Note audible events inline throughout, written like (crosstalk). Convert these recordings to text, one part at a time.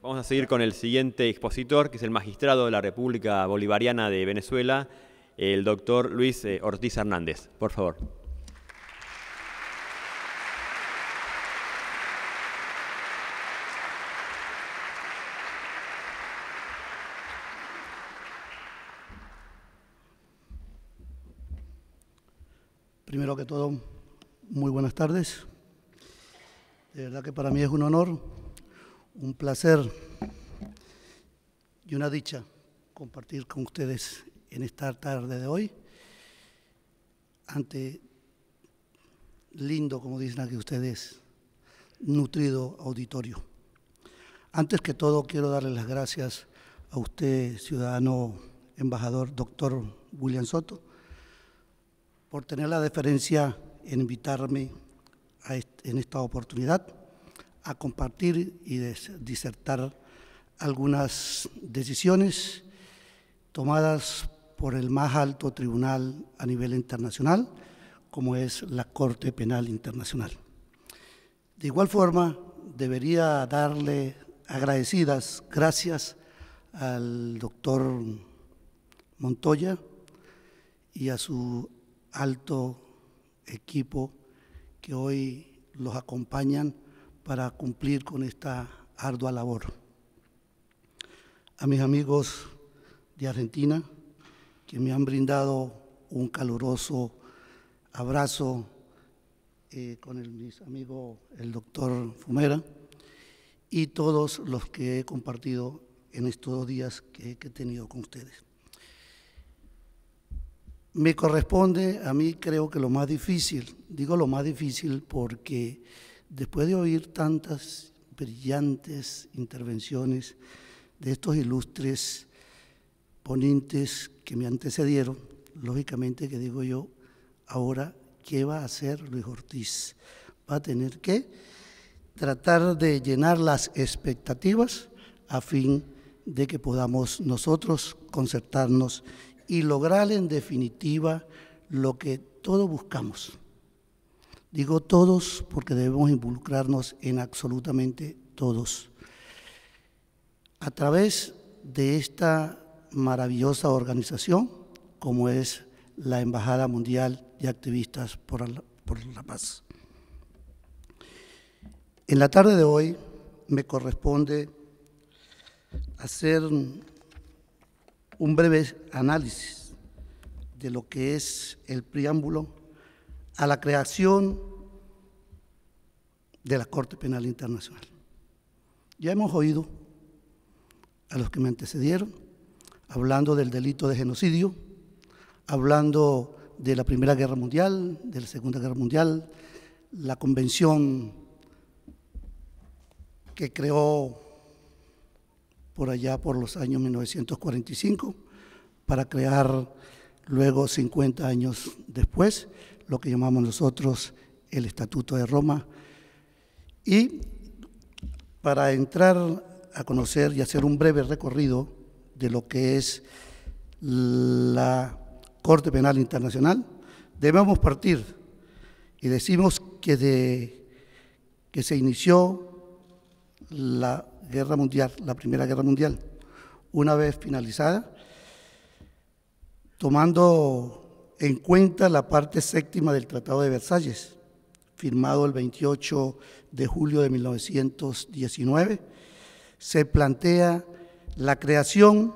Vamos a seguir con el siguiente expositor, que es el magistrado de la República Bolivariana de Venezuela, el doctor Luis eh, Ortiz Hernández. Por favor. Primero que todo, muy buenas tardes. De verdad que para mí es un honor un placer y una dicha compartir con ustedes en esta tarde de hoy, ante lindo, como dicen aquí ustedes, nutrido auditorio. Antes que todo, quiero darle las gracias a usted, ciudadano embajador doctor William Soto, por tener la deferencia en invitarme a en esta oportunidad a compartir y disertar algunas decisiones tomadas por el más alto tribunal a nivel internacional, como es la Corte Penal Internacional. De igual forma, debería darle agradecidas gracias al doctor Montoya y a su alto equipo que hoy los acompañan para cumplir con esta ardua labor. A mis amigos de Argentina, que me han brindado un caluroso abrazo eh, con el, mis amigo el doctor Fumera, y todos los que he compartido en estos días que he tenido con ustedes. Me corresponde a mí creo que lo más difícil, digo lo más difícil porque Después de oír tantas brillantes intervenciones de estos ilustres ponentes que me antecedieron, lógicamente que digo yo, ahora, ¿qué va a hacer Luis Ortiz? Va a tener que tratar de llenar las expectativas a fin de que podamos nosotros concertarnos y lograr en definitiva lo que todos buscamos, Digo todos porque debemos involucrarnos en absolutamente todos. A través de esta maravillosa organización, como es la Embajada Mundial de Activistas por la, Paz. En la tarde de hoy me corresponde hacer un breve análisis de lo que es el preámbulo a la creación de la Corte Penal Internacional. Ya hemos oído a los que me antecedieron hablando del delito de genocidio, hablando de la Primera Guerra Mundial, de la Segunda Guerra Mundial, la convención que creó por allá por los años 1945 para crear luego 50 años después lo que llamamos nosotros el Estatuto de Roma. Y para entrar a conocer y hacer un breve recorrido de lo que es la Corte Penal Internacional, debemos partir y decimos que, de, que se inició la Guerra Mundial, la Primera Guerra Mundial, una vez finalizada, tomando en cuenta la parte séptima del Tratado de Versalles, firmado el 28 de julio de 1919, se plantea la creación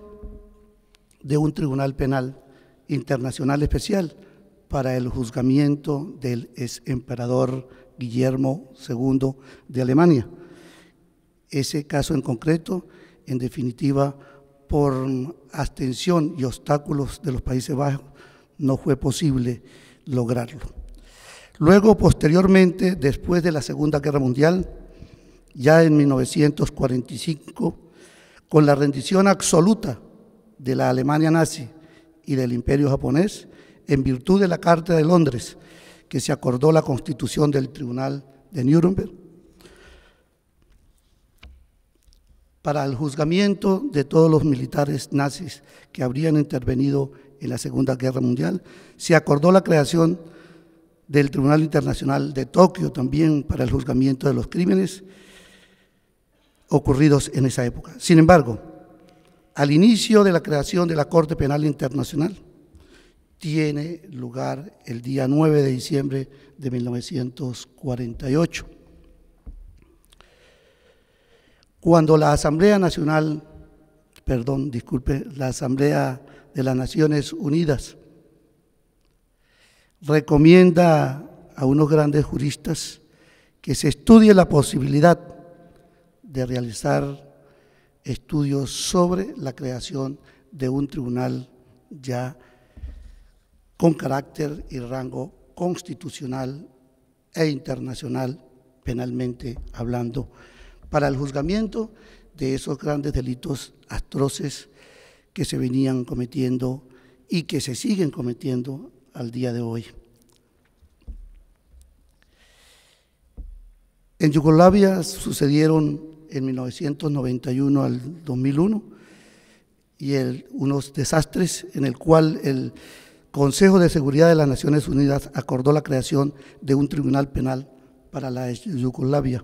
de un Tribunal Penal Internacional Especial para el juzgamiento del ex emperador Guillermo II de Alemania. Ese caso en concreto, en definitiva, por abstención y obstáculos de los Países Bajos, no fue posible lograrlo. Luego, posteriormente, después de la Segunda Guerra Mundial, ya en 1945, con la rendición absoluta de la Alemania nazi y del Imperio japonés, en virtud de la Carta de Londres, que se acordó la constitución del Tribunal de Nuremberg, para el juzgamiento de todos los militares nazis que habrían intervenido en la Segunda Guerra Mundial. Se acordó la creación del Tribunal Internacional de Tokio también para el juzgamiento de los crímenes ocurridos en esa época. Sin embargo, al inicio de la creación de la Corte Penal Internacional, tiene lugar el día 9 de diciembre de 1948, cuando la Asamblea Nacional, perdón, disculpe, la Asamblea de las Naciones Unidas. Recomienda a unos grandes juristas que se estudie la posibilidad de realizar estudios sobre la creación de un tribunal ya con carácter y rango constitucional e internacional, penalmente hablando, para el juzgamiento de esos grandes delitos atroces que se venían cometiendo y que se siguen cometiendo al día de hoy. En Yugoslavia sucedieron en 1991 al 2001 y unos desastres en el cual el Consejo de Seguridad de las Naciones Unidas acordó la creación de un tribunal penal para la Yugoslavia.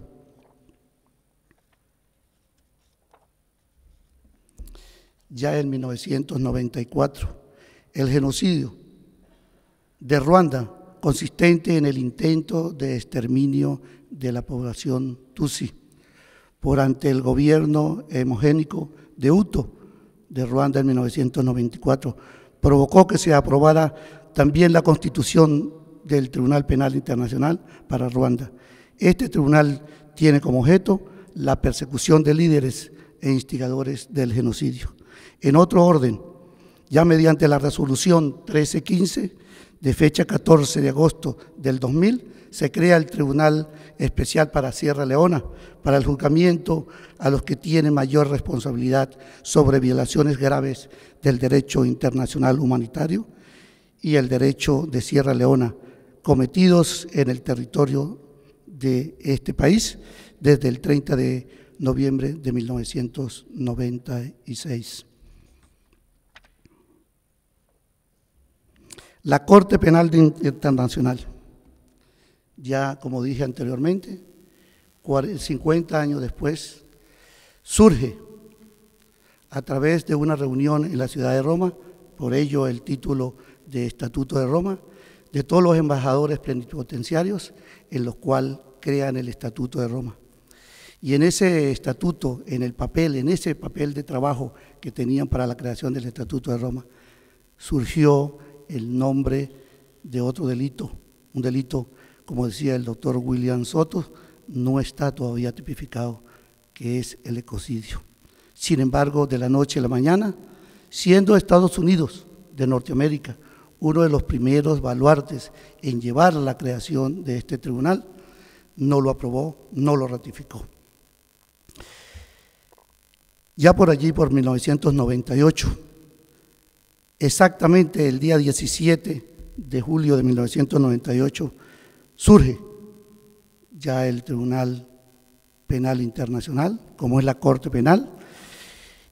ya en 1994. El genocidio de Ruanda, consistente en el intento de exterminio de la población Tutsi por ante el gobierno hemogénico de Uto, de Ruanda en 1994, provocó que se aprobara también la constitución del Tribunal Penal Internacional para Ruanda. Este tribunal tiene como objeto la persecución de líderes e instigadores del genocidio. En otro orden, ya mediante la resolución 1315 de fecha 14 de agosto del 2000, se crea el Tribunal Especial para Sierra Leona para el juzgamiento a los que tienen mayor responsabilidad sobre violaciones graves del derecho internacional humanitario y el derecho de Sierra Leona cometidos en el territorio de este país desde el 30 de noviembre de 1996. La Corte Penal Internacional, ya como dije anteriormente, 50 años después, surge a través de una reunión en la ciudad de Roma, por ello el título de Estatuto de Roma, de todos los embajadores plenipotenciarios, en los cuales crean el Estatuto de Roma. Y en ese estatuto, en el papel, en ese papel de trabajo que tenían para la creación del Estatuto de Roma, surgió el nombre de otro delito, un delito, como decía el doctor William Soto, no está todavía tipificado, que es el ecocidio. Sin embargo, de la noche a la mañana, siendo Estados Unidos de Norteamérica uno de los primeros baluartes en llevar la creación de este tribunal, no lo aprobó, no lo ratificó. Ya por allí, por 1998, Exactamente el día 17 de julio de 1998 surge ya el Tribunal Penal Internacional, como es la Corte Penal,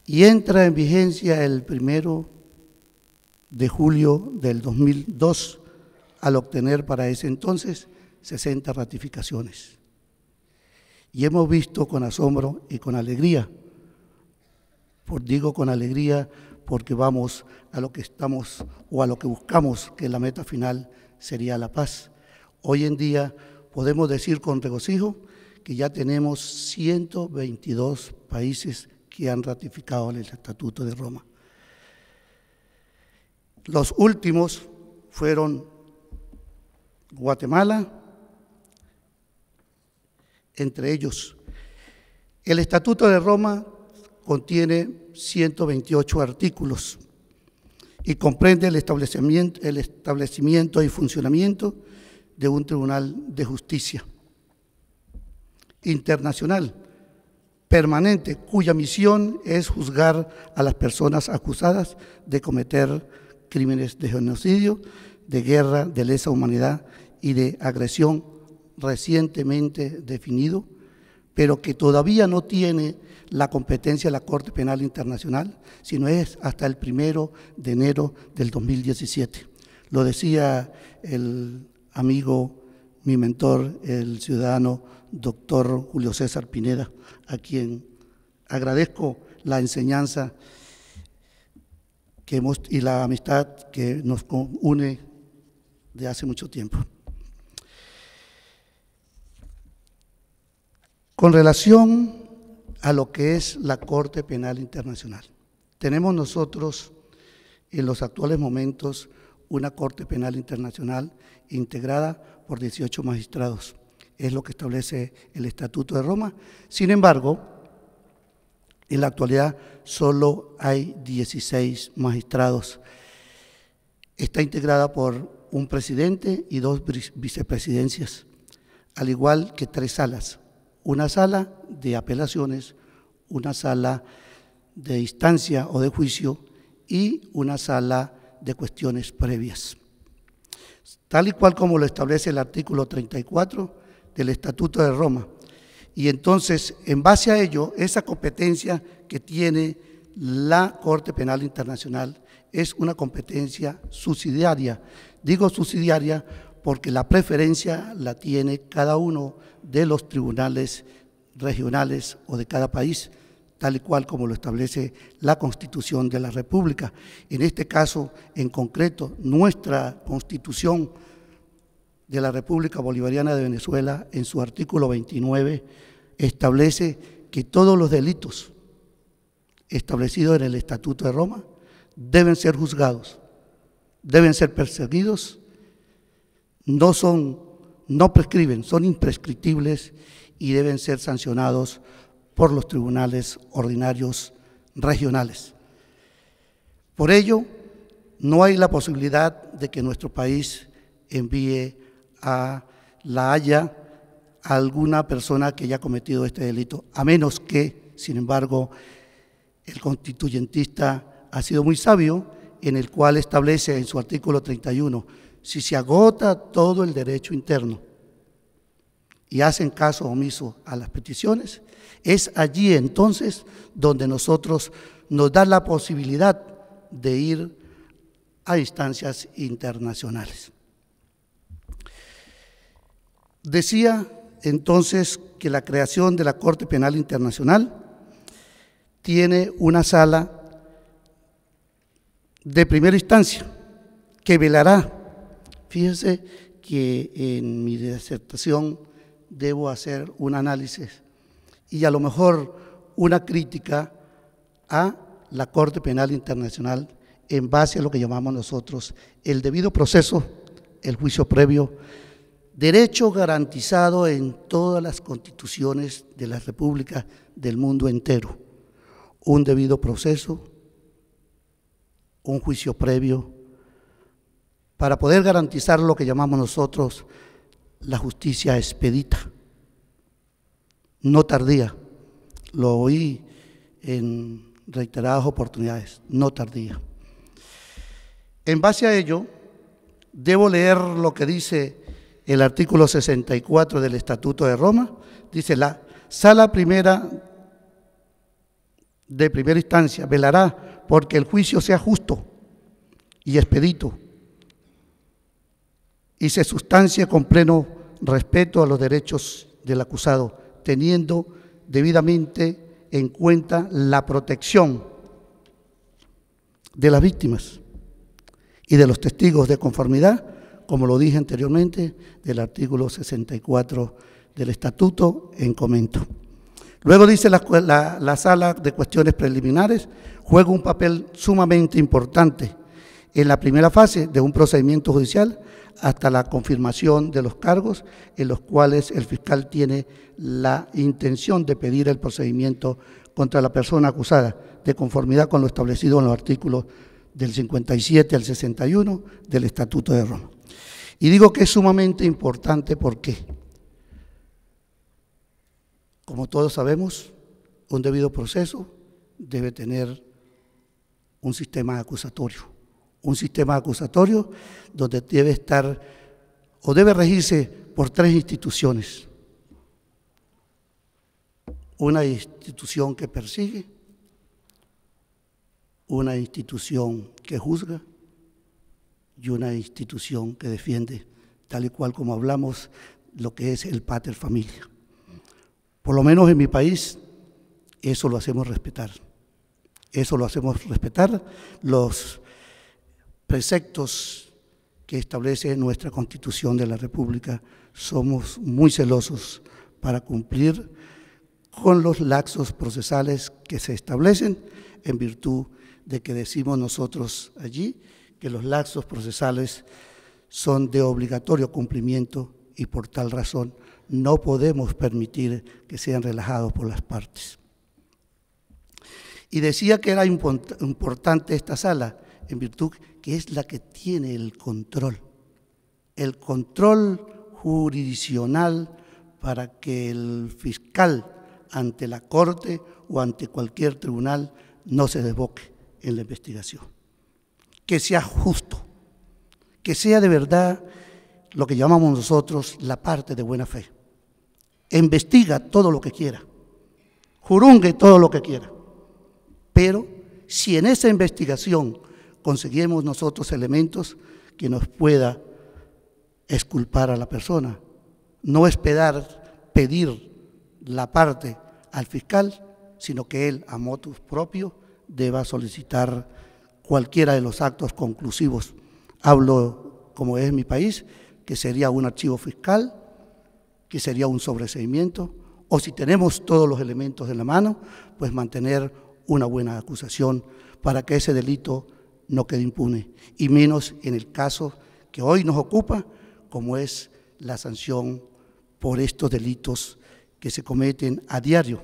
y entra en vigencia el primero de julio del 2002, al obtener para ese entonces 60 ratificaciones. Y hemos visto con asombro y con alegría, por digo con alegría, porque vamos a lo que estamos o a lo que buscamos, que la meta final sería la paz. Hoy en día podemos decir con regocijo que ya tenemos 122 países que han ratificado el Estatuto de Roma. Los últimos fueron Guatemala, entre ellos. El Estatuto de Roma contiene 128 artículos y comprende el establecimiento, el establecimiento y funcionamiento de un tribunal de justicia internacional permanente cuya misión es juzgar a las personas acusadas de cometer crímenes de genocidio, de guerra, de lesa humanidad y de agresión recientemente definido pero que todavía no tiene la competencia de la Corte Penal Internacional, sino es hasta el primero de enero del 2017. Lo decía el amigo, mi mentor, el ciudadano doctor Julio César Pineda, a quien agradezco la enseñanza y la amistad que nos une de hace mucho tiempo. Con relación a lo que es la Corte Penal Internacional, tenemos nosotros en los actuales momentos una Corte Penal Internacional integrada por 18 magistrados. Es lo que establece el Estatuto de Roma. Sin embargo, en la actualidad solo hay 16 magistrados. Está integrada por un presidente y dos vicepresidencias, al igual que tres salas una sala de apelaciones, una sala de instancia o de juicio y una sala de cuestiones previas. Tal y cual como lo establece el artículo 34 del Estatuto de Roma. Y entonces, en base a ello, esa competencia que tiene la Corte Penal Internacional es una competencia subsidiaria. Digo subsidiaria porque la preferencia la tiene cada uno de los tribunales regionales o de cada país, tal y cual como lo establece la Constitución de la República. En este caso, en concreto, nuestra Constitución de la República Bolivariana de Venezuela, en su artículo 29, establece que todos los delitos establecidos en el Estatuto de Roma deben ser juzgados, deben ser perseguidos no son, no prescriben, son imprescriptibles y deben ser sancionados por los tribunales ordinarios regionales. Por ello, no hay la posibilidad de que nuestro país envíe a La Haya a alguna persona que haya cometido este delito, a menos que, sin embargo, el constituyentista ha sido muy sabio en el cual establece en su artículo 31 si se agota todo el derecho interno y hacen caso omiso a las peticiones, es allí entonces donde nosotros nos da la posibilidad de ir a instancias internacionales. Decía entonces que la creación de la Corte Penal Internacional tiene una sala de primera instancia que velará Fíjense que en mi disertación debo hacer un análisis y a lo mejor una crítica a la Corte Penal Internacional en base a lo que llamamos nosotros el debido proceso, el juicio previo, derecho garantizado en todas las constituciones de las repúblicas del mundo entero. Un debido proceso, un juicio previo, para poder garantizar lo que llamamos nosotros la justicia expedita, no tardía. Lo oí en reiteradas oportunidades, no tardía. En base a ello, debo leer lo que dice el artículo 64 del Estatuto de Roma, dice la sala primera de primera instancia velará porque el juicio sea justo y expedito y se sustancia con pleno respeto a los derechos del acusado, teniendo debidamente en cuenta la protección de las víctimas y de los testigos de conformidad, como lo dije anteriormente, del artículo 64 del estatuto en comento. Luego dice la, sala de cuestiones preliminares, juega un papel sumamente importante en la primera fase de un procedimiento judicial hasta la confirmación de los cargos en los cuales el fiscal tiene la intención de pedir el procedimiento contra la persona acusada, de conformidad con lo establecido en los artículos del 57 al 61 del Estatuto de Roma. Y digo que es sumamente importante porque, como todos sabemos, un debido proceso debe tener un sistema acusatorio un sistema acusatorio donde debe estar o debe regirse por tres instituciones. Una institución que persigue, una institución que juzga y una institución que defiende, tal y cual como hablamos, lo que es el pater familia. Por lo menos en mi país, eso lo hacemos respetar. Eso lo hacemos respetar los preceptos que establece nuestra Constitución de la República. Somos muy celosos para cumplir con los laxos procesales que se establecen en virtud de que decimos nosotros allí que los laxos procesales son de obligatorio cumplimiento y por tal razón no podemos permitir que sean relajados por las partes. Y decía que era importante esta sala en virtud que es la que tiene el control, el control jurisdiccional para que el fiscal ante la corte o ante cualquier tribunal no se desboque en la investigación. Que sea justo, que sea de verdad lo que llamamos nosotros la parte de buena fe. Investiga todo lo que quiera, jurungue todo lo que quiera, pero si en esa investigación conseguimos nosotros elementos que nos pueda esculpar a la persona. No esperar pedir la parte al fiscal, sino que él, a motus propio, deba solicitar cualquiera de los actos conclusivos. Hablo, como es mi país, que sería un archivo fiscal, que sería un sobreseimiento, o si tenemos todos los elementos en la mano, pues mantener una buena acusación para que ese delito no quede impune, y menos en el caso que hoy nos ocupa, como es la sanción por estos delitos que se cometen a diario.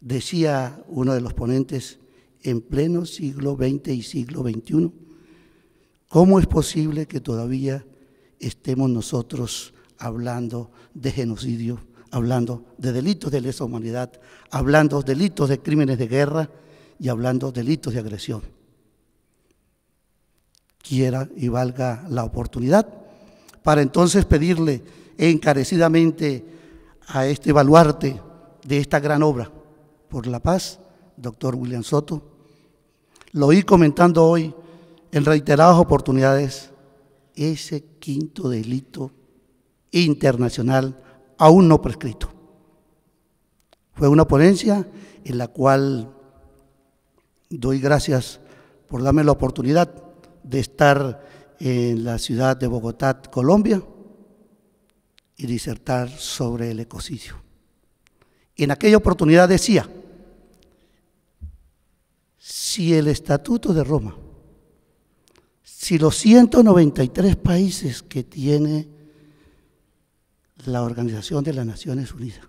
Decía uno de los ponentes, en pleno siglo XX y siglo XXI, ¿cómo es posible que todavía estemos nosotros hablando de genocidio, hablando de delitos de lesa humanidad, hablando de delitos de crímenes de guerra y hablando de delitos de agresión? quiera y valga la oportunidad, para entonces pedirle encarecidamente a este baluarte de esta gran obra por la paz, doctor William Soto. Lo oí comentando hoy en reiteradas oportunidades, ese quinto delito internacional aún no prescrito. Fue una ponencia en la cual doy gracias por darme la oportunidad de estar en la ciudad de Bogotá, Colombia, y disertar sobre el ecocidio. En aquella oportunidad decía, si el Estatuto de Roma, si los 193 países que tiene la Organización de las Naciones Unidas,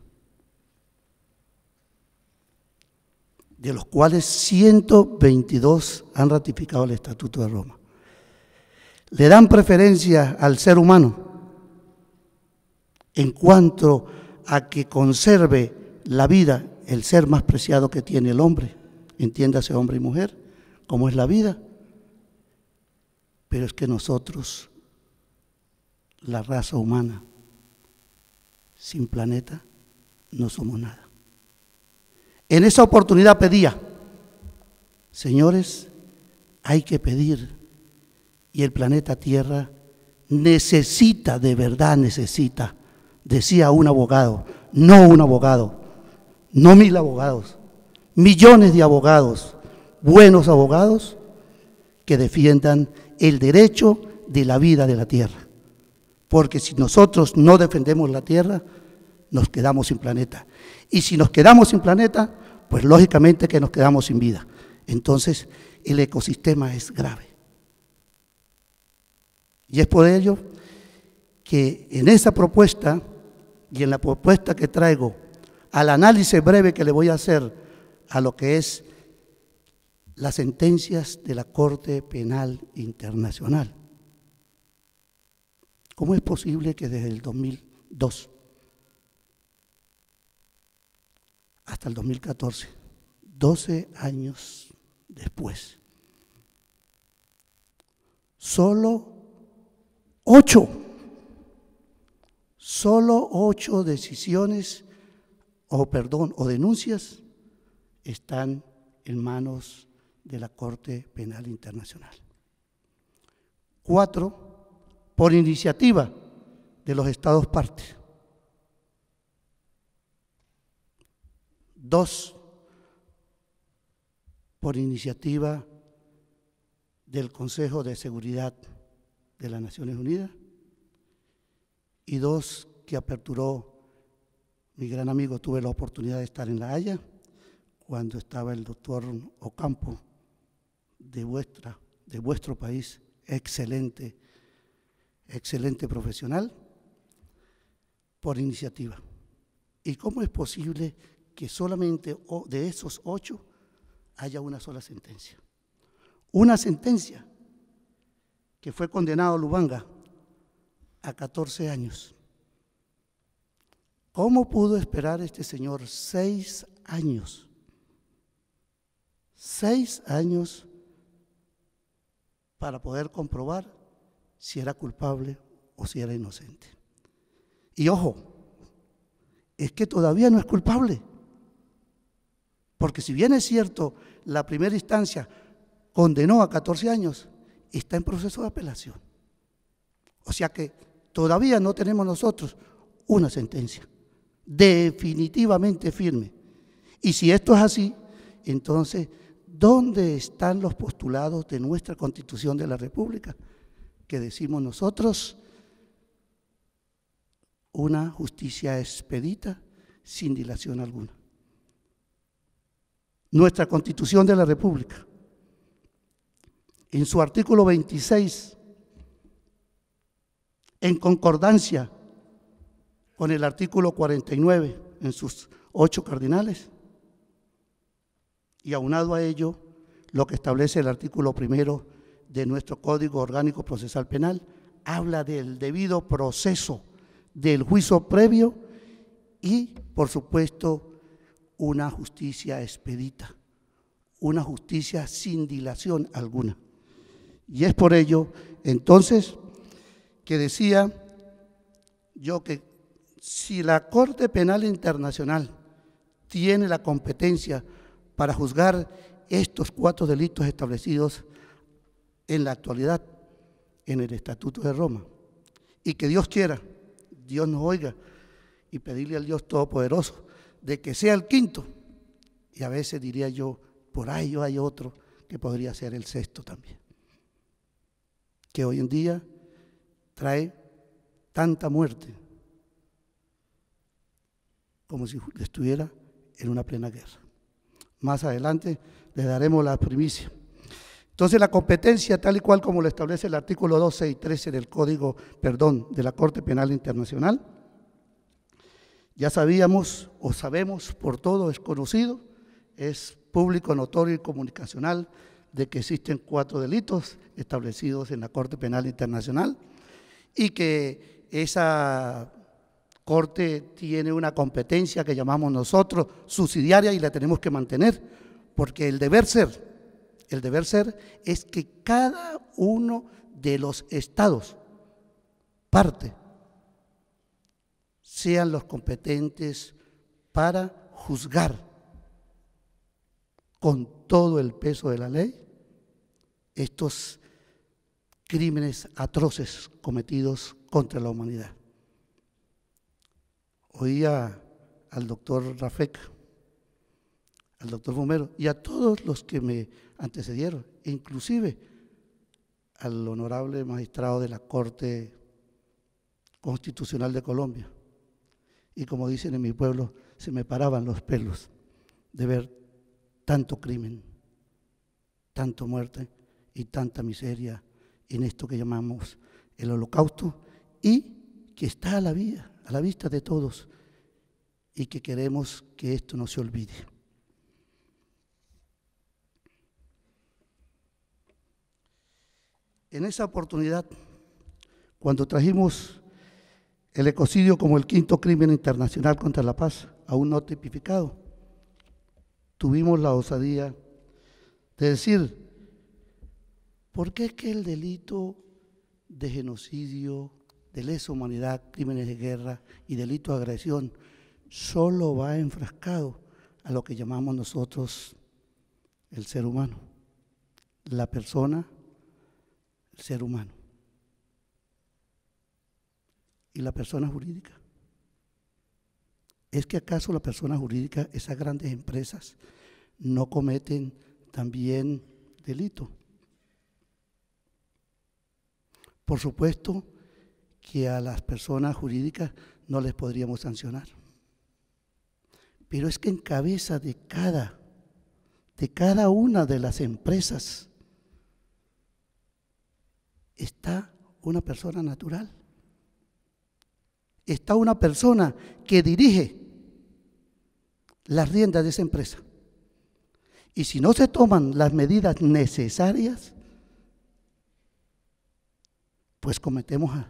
de los cuales 122 han ratificado el Estatuto de Roma, le dan preferencia al ser humano en cuanto a que conserve la vida, el ser más preciado que tiene el hombre, entiéndase hombre y mujer, como es la vida. Pero es que nosotros, la raza humana, sin planeta, no somos nada. En esa oportunidad pedía, señores, hay que pedir y el planeta Tierra necesita, de verdad necesita, decía un abogado, no un abogado, no mil abogados, millones de abogados, buenos abogados que defiendan el derecho de la vida de la Tierra. Porque si nosotros no defendemos la Tierra, nos quedamos sin planeta. Y si nos quedamos sin planeta, pues lógicamente que nos quedamos sin vida. Entonces, el ecosistema es grave. Y es por ello que en esa propuesta y en la propuesta que traigo, al análisis breve que le voy a hacer a lo que es las sentencias de la Corte Penal Internacional. ¿Cómo es posible que desde el 2002 hasta el 2014, 12 años después, solo Ocho. Solo ocho decisiones o perdón o denuncias están en manos de la Corte Penal Internacional. Cuatro, por iniciativa de los Estados partes. Dos, por iniciativa del Consejo de Seguridad de las Naciones Unidas y dos que aperturó mi gran amigo. Tuve la oportunidad de estar en La Haya cuando estaba el doctor Ocampo de, vuestra, de vuestro país, excelente, excelente profesional, por iniciativa. ¿Y cómo es posible que solamente de esos ocho haya una sola sentencia? Una sentencia que fue condenado a Lubanga a 14 años. ¿Cómo pudo esperar este señor seis años? Seis años para poder comprobar si era culpable o si era inocente. Y ojo, es que todavía no es culpable. Porque si bien es cierto, la primera instancia condenó a 14 años, está en proceso de apelación. O sea que todavía no tenemos nosotros una sentencia definitivamente firme. Y si esto es así, entonces, ¿dónde están los postulados de nuestra Constitución de la República? Que decimos nosotros, una justicia expedita sin dilación alguna. Nuestra Constitución de la República en su artículo 26, en concordancia con el artículo 49, en sus ocho cardinales, y aunado a ello lo que establece el artículo primero de nuestro Código Orgánico Procesal Penal, habla del debido proceso, del juicio previo y, por supuesto, una justicia expedita, una justicia sin dilación alguna. Y es por ello, entonces, que decía yo que si la Corte Penal Internacional tiene la competencia para juzgar estos cuatro delitos establecidos en la actualidad en el Estatuto de Roma, y que Dios quiera, Dios nos oiga, y pedirle al Dios Todopoderoso de que sea el quinto, y a veces diría yo, por ahí hay otro que podría ser el sexto también que hoy en día trae tanta muerte como si estuviera en una plena guerra. Más adelante le daremos la primicia. Entonces la competencia, tal y cual como lo establece el artículo 12 y 13 del Código, perdón, de la Corte Penal Internacional, ya sabíamos o sabemos por todo, es conocido, es público, notorio y comunicacional, de que existen cuatro delitos establecidos en la Corte Penal Internacional y que esa Corte tiene una competencia que llamamos nosotros subsidiaria y la tenemos que mantener, porque el deber ser, el deber ser es que cada uno de los estados parte sean los competentes para juzgar con todo el peso de la ley estos crímenes atroces cometidos contra la humanidad. Oía al doctor Rafek, al doctor Romero y a todos los que me antecedieron, inclusive al honorable magistrado de la Corte Constitucional de Colombia. Y como dicen en mi pueblo, se me paraban los pelos de ver tanto crimen, tanto muerte y tanta miseria en esto que llamamos el holocausto y que está a la a la vista de todos y que queremos que esto no se olvide. En esa oportunidad, cuando trajimos el ecocidio como el quinto crimen internacional contra la paz, aún no tipificado, tuvimos la osadía de decir, ¿por qué es que el delito de genocidio, de lesa humanidad, crímenes de guerra y delito de agresión solo va enfrascado a lo que llamamos nosotros el ser humano, la persona, el ser humano y la persona jurídica? ¿Es que acaso las personas jurídicas, esas grandes empresas, no cometen también delito? Por supuesto que a las personas jurídicas no les podríamos sancionar. Pero es que en cabeza de cada, de cada una de las empresas está una persona natural. Está una persona que dirige las riendas de esa empresa. Y si no se toman las medidas necesarias, pues cometemos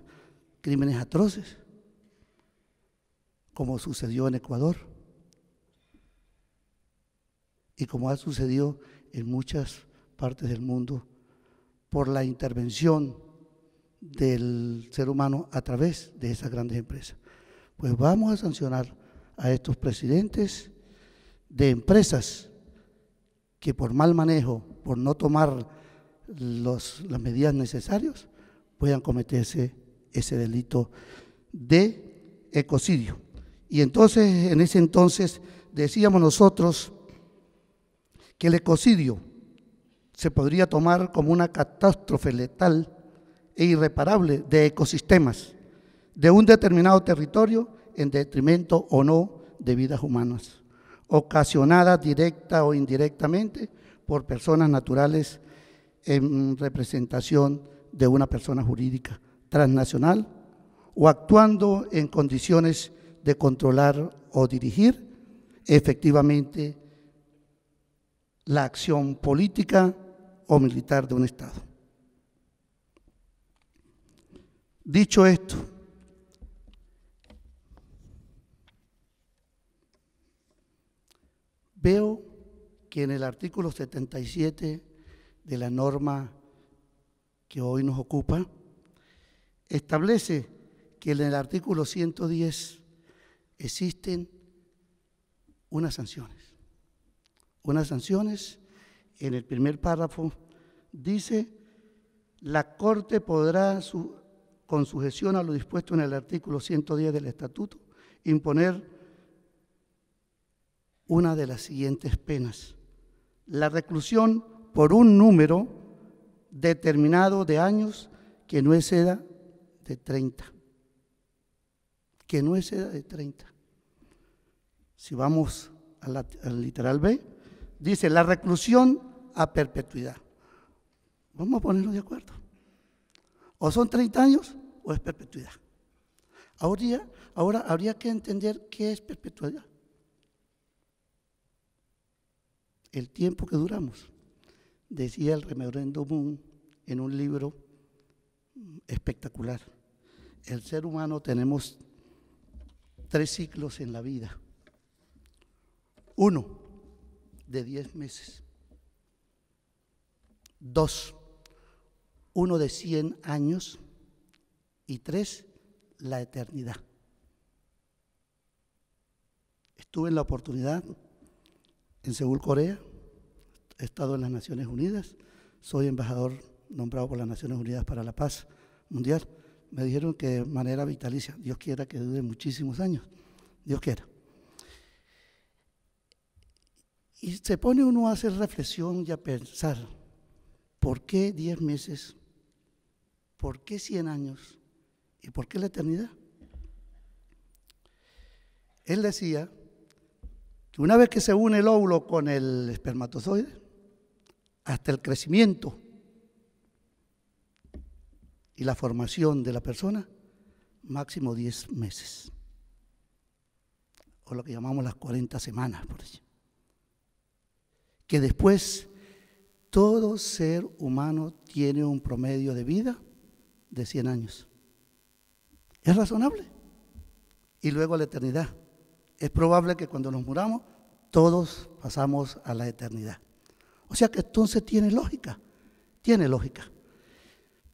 crímenes atroces, como sucedió en Ecuador y como ha sucedido en muchas partes del mundo por la intervención del ser humano a través de esas grandes empresas. Pues vamos a sancionar a estos presidentes de empresas que por mal manejo, por no tomar las medidas necesarias, puedan cometerse ese delito de ecocidio. Y entonces, en ese entonces, decíamos nosotros que el ecocidio se podría tomar como una catástrofe letal e irreparable de ecosistemas de un determinado territorio en detrimento o no de vidas humanas ocasionada directa o indirectamente por personas naturales en representación de una persona jurídica transnacional o actuando en condiciones de controlar o dirigir efectivamente la acción política o militar de un Estado. Dicho esto, Veo que en el artículo 77 de la norma que hoy nos ocupa, establece que en el artículo 110 existen unas sanciones. Unas sanciones, en el primer párrafo dice, la Corte podrá, con sujeción a lo dispuesto en el artículo 110 del Estatuto, imponer una de las siguientes penas. La reclusión por un número determinado de años que no exceda de 30. Que no exceda de 30. Si vamos al literal B, dice la reclusión a perpetuidad. Vamos a ponernos de acuerdo. O son 30 años o es perpetuidad. Ahora, ahora habría que entender qué es perpetuidad. el tiempo que duramos. Decía el reverendo Moon en un libro espectacular. El ser humano tenemos tres ciclos en la vida. Uno, de diez meses. Dos, uno de cien años. Y tres, la eternidad. Estuve en la oportunidad en Seúl, Corea. He estado en las Naciones Unidas. Soy embajador nombrado por las Naciones Unidas para la Paz Mundial. Me dijeron que de manera vitalicia, Dios quiera que dure muchísimos años. Dios quiera. Y se pone uno a hacer reflexión y a pensar, ¿por qué 10 meses? ¿Por qué 100 años? ¿Y por qué la eternidad? Él decía, una vez que se une el óvulo con el espermatozoide, hasta el crecimiento y la formación de la persona, máximo 10 meses, o lo que llamamos las 40 semanas, por Que después todo ser humano tiene un promedio de vida de 100 años. Es razonable. Y luego la eternidad es probable que cuando nos muramos todos pasamos a la eternidad. O sea que entonces tiene lógica, tiene lógica.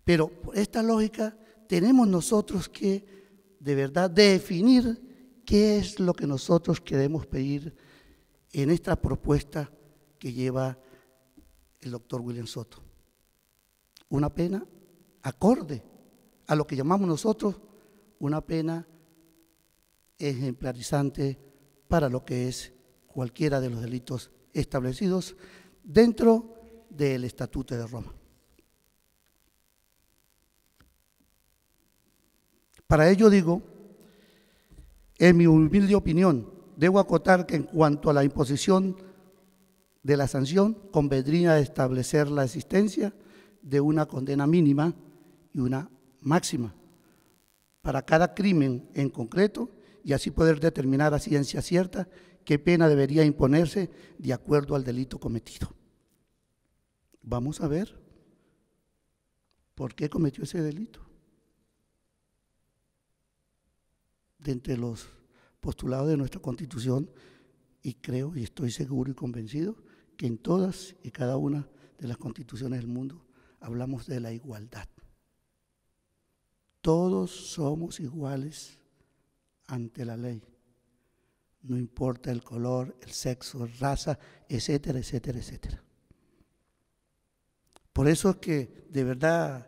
Pero por esta lógica tenemos nosotros que de verdad definir qué es lo que nosotros queremos pedir en esta propuesta que lleva el doctor William Soto. Una pena acorde a lo que llamamos nosotros una pena ejemplarizante para lo que es cualquiera de los delitos establecidos dentro del Estatuto de Roma. Para ello digo, en mi humilde opinión, debo acotar que en cuanto a la imposición de la sanción, convendría establecer la existencia de una condena mínima y una máxima para cada crimen en concreto y así poder determinar a ciencia cierta qué pena debería imponerse de acuerdo al delito cometido. Vamos a ver por qué cometió ese delito. De entre los postulados de nuestra Constitución, y creo y estoy seguro y convencido que en todas y cada una de las constituciones del mundo hablamos de la igualdad. Todos somos iguales ante la ley. No importa el color, el sexo, raza, etcétera, etcétera, etcétera. Por eso es que de verdad,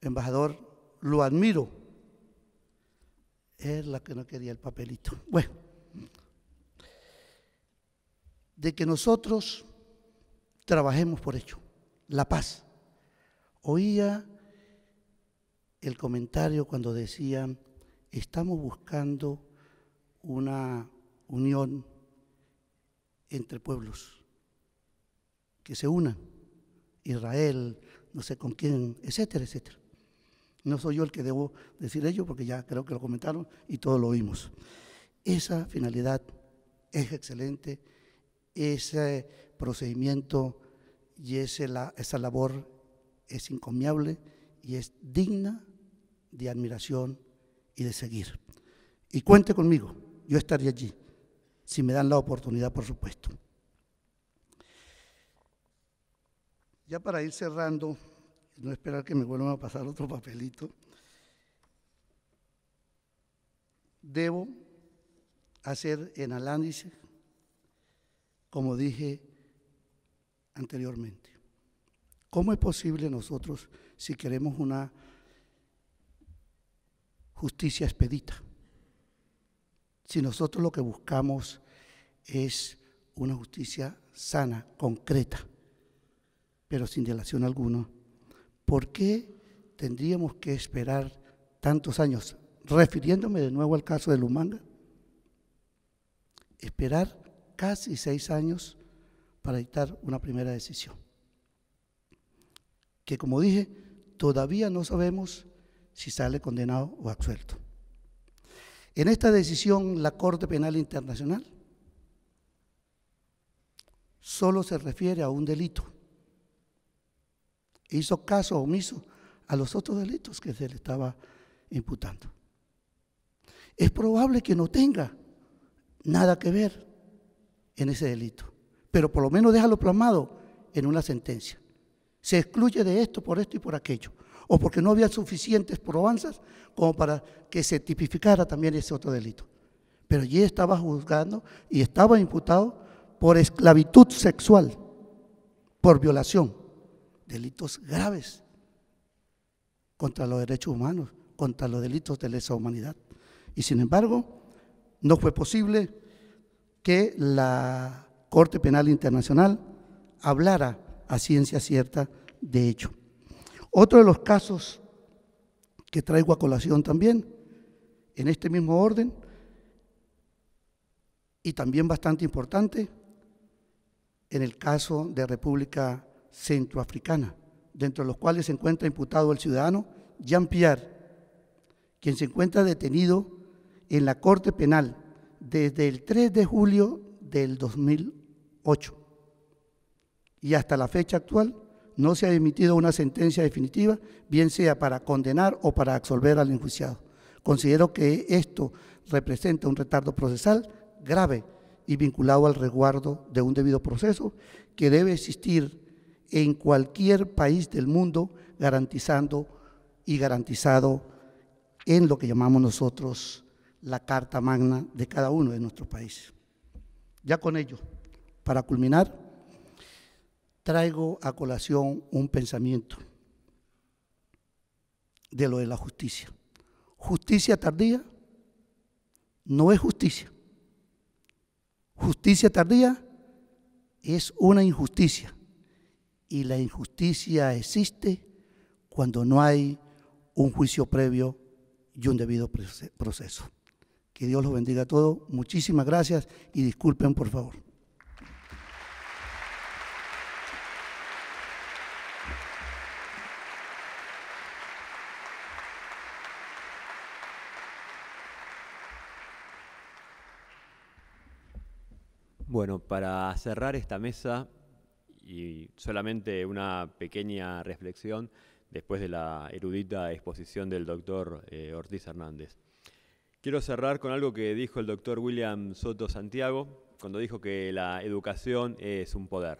embajador, lo admiro. Es la que no quería el papelito. (laughs) Bueno, de que nosotros trabajemos por ello, la paz. Oía el comentario cuando decían estamos buscando una unión entre pueblos que se unan. Israel, no sé con quién, etcétera, etcétera. No soy yo el que debo decir ello porque ya creo que lo comentaron y todos lo oímos. Esa finalidad es excelente, ese procedimiento y esa labor es encomiable y es digna de admiración y de seguir. Y cuente conmigo, yo estaré allí, si me dan la oportunidad, por supuesto. Ya para ir cerrando, no esperar que me vuelvan a pasar otro papelito, debo hacer en análisis, como dije anteriormente. ¿Cómo es posible nosotros, si queremos una justicia expedita. Si nosotros lo que buscamos es una justicia sana, concreta, pero sin dilación alguna, ¿por qué tendríamos que esperar tantos años? Refiriéndome de nuevo al caso de Lumanga, esperar casi seis años para dictar una primera decisión, que como dije, todavía no sabemos si sale condenado o absuelto. En esta decisión, la Corte Penal Internacional solo se refiere a un delito. Hizo caso omiso a los otros delitos que se le estaba imputando. Es probable que no tenga nada que ver en ese delito, pero por lo menos déjalo plasmado en una sentencia. Se excluye de esto, por esto y por aquello o porque no había suficientes probanzas como para que se tipificara también ese otro delito. Pero allí estaba juzgando y estaba imputado por esclavitud sexual, por violación, delitos graves contra los derechos humanos, contra los delitos de lesa humanidad. Y sin embargo, no fue posible que la Corte Penal Internacional hablara a ciencia cierta de hecho. Otro de los casos que traigo a colación también, en este mismo orden, y también bastante importante, en el caso de República Centroafricana, dentro de los cuales se encuentra imputado el ciudadano Jean Pierre, quien se encuentra detenido en la Corte Penal desde el 3 de julio del 2008 y hasta la fecha actual no se ha emitido una sentencia definitiva, bien sea para condenar o para absolver al enjuiciado. Considero que esto representa un retardo procesal grave y vinculado al resguardo de un debido proceso que debe existir en cualquier país del mundo garantizando y garantizado en lo que llamamos nosotros la Carta Magna de cada uno de nuestros países. Ya con ello, para culminar, traigo a colación un pensamiento de lo de la justicia. Justicia tardía no es justicia. Justicia tardía es una injusticia. Y la injusticia existe cuando no hay un juicio previo y un debido proceso. Que Dios los bendiga a todos. Muchísimas gracias y disculpen por favor. Bueno, para cerrar esta mesa y solamente una pequeña reflexión después de la erudita exposición del doctor eh, Ortiz Hernández. Quiero cerrar con algo que dijo el doctor William Soto Santiago cuando dijo que la educación es un poder.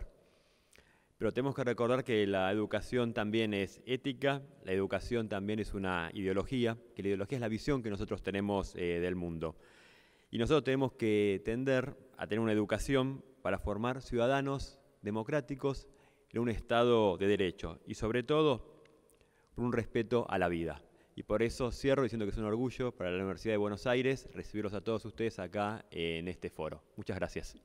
Pero tenemos que recordar que la educación también es ética, la educación también es una ideología, que la ideología es la visión que nosotros tenemos eh, del mundo. Y nosotros tenemos que tender a tener una educación para formar ciudadanos democráticos en un Estado de derecho y sobre todo por un respeto a la vida. Y por eso cierro diciendo que es un orgullo para la Universidad de Buenos Aires recibirlos a todos ustedes acá en este foro. Muchas gracias.